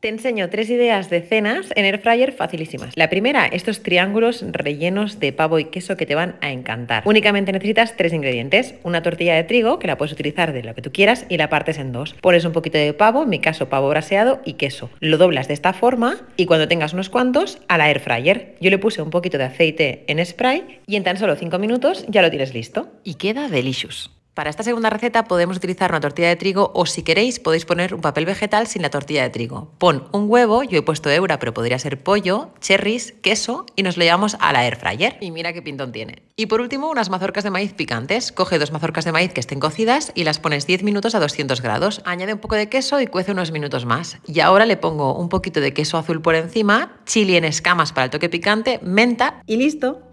Te enseño tres ideas de cenas en air fryer facilísimas. La primera, estos triángulos rellenos de pavo y queso que te van a encantar. Únicamente necesitas tres ingredientes, una tortilla de trigo, que la puedes utilizar de lo que tú quieras y la partes en dos. Pones un poquito de pavo, en mi caso pavo braseado y queso. Lo doblas de esta forma y cuando tengas unos cuantos, a la air fryer. Yo le puse un poquito de aceite en spray y en tan solo cinco minutos ya lo tienes listo. Y queda delicious. Para esta segunda receta podemos utilizar una tortilla de trigo o si queréis podéis poner un papel vegetal sin la tortilla de trigo. Pon un huevo, yo he puesto eura pero podría ser pollo, cherries, queso y nos lo llevamos a la air fryer. Y mira qué pintón tiene. Y por último unas mazorcas de maíz picantes. Coge dos mazorcas de maíz que estén cocidas y las pones 10 minutos a 200 grados. Añade un poco de queso y cuece unos minutos más. Y ahora le pongo un poquito de queso azul por encima, chili en escamas para el toque picante, menta y listo.